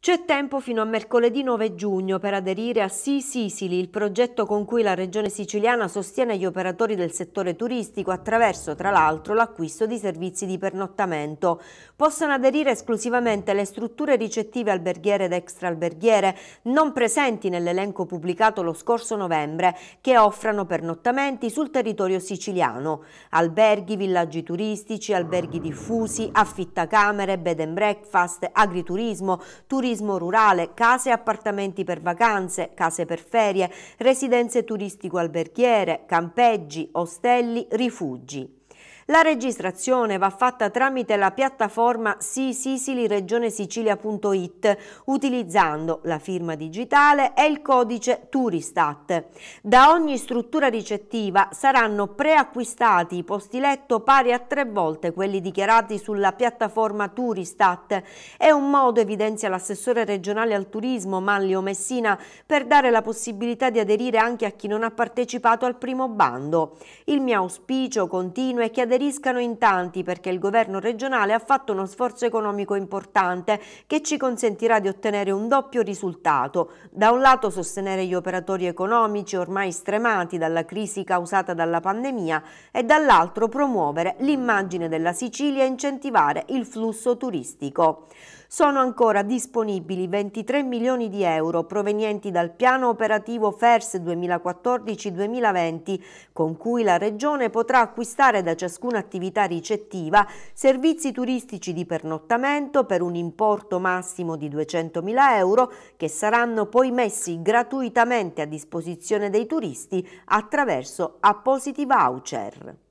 C'è tempo fino a mercoledì 9 giugno per aderire a Sì Sicily, il progetto con cui la Regione siciliana sostiene gli operatori del settore turistico attraverso, tra l'altro, l'acquisto di servizi di pernottamento. Possono aderire esclusivamente le strutture ricettive alberghiere ed extraalberghiere non presenti nell'elenco pubblicato lo scorso novembre che offrano pernottamenti sul territorio siciliano. Alberghi, villaggi turistici, alberghi diffusi, affittacamere, bed and breakfast, agriturismo, turismo turismo rurale, case e appartamenti per vacanze, case per ferie, residenze turistico-alberghiere, campeggi, ostelli, rifugi. La registrazione va fatta tramite la piattaforma sisisiliregionesicilia.it utilizzando la firma digitale e il codice Turistat. Da ogni struttura ricettiva saranno preacquistati i posti letto pari a tre volte quelli dichiarati sulla piattaforma Turistat. È un modo, evidenzia l'assessore regionale al turismo Manlio Messina, per dare la possibilità di aderire anche a chi non ha partecipato al primo bando. Il mio auspicio continuo è che aderisca aderiscano in tanti perché il governo regionale ha fatto uno sforzo economico importante che ci consentirà di ottenere un doppio risultato. Da un lato sostenere gli operatori economici ormai stremati dalla crisi causata dalla pandemia e dall'altro promuovere l'immagine della Sicilia e incentivare il flusso turistico sono ancora disponibili 23 milioni di euro provenienti dal piano operativo FERS 2014-2020 con cui la Regione potrà acquistare da ciascuna attività ricettiva servizi turistici di pernottamento per un importo massimo di 200 mila euro che saranno poi messi gratuitamente a disposizione dei turisti attraverso appositi voucher.